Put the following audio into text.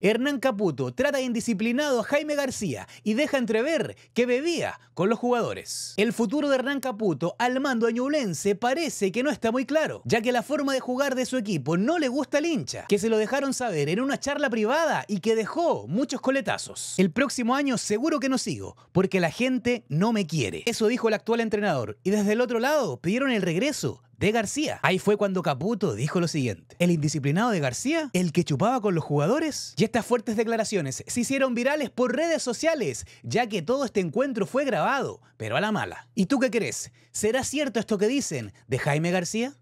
Hernán Caputo trata indisciplinado a Jaime García y deja entrever que bebía con los jugadores. El futuro de Hernán Caputo al mando añulense parece que no está muy claro, ya que la forma de jugar de su equipo no le gusta al hincha, que se lo dejaron saber en una charla privada y que dejó muchos coletazos. El próximo año seguro que no sigo, porque la gente no me quiere. Eso dijo el actual entrenador, y desde el otro lado pidieron el regreso de García. Ahí fue cuando Caputo dijo lo siguiente. El indisciplinado de García, el que chupaba con los jugadores. Y estas fuertes declaraciones se hicieron virales por redes sociales, ya que todo este encuentro fue grabado, pero a la mala. ¿Y tú qué crees? ¿Será cierto esto que dicen de Jaime García?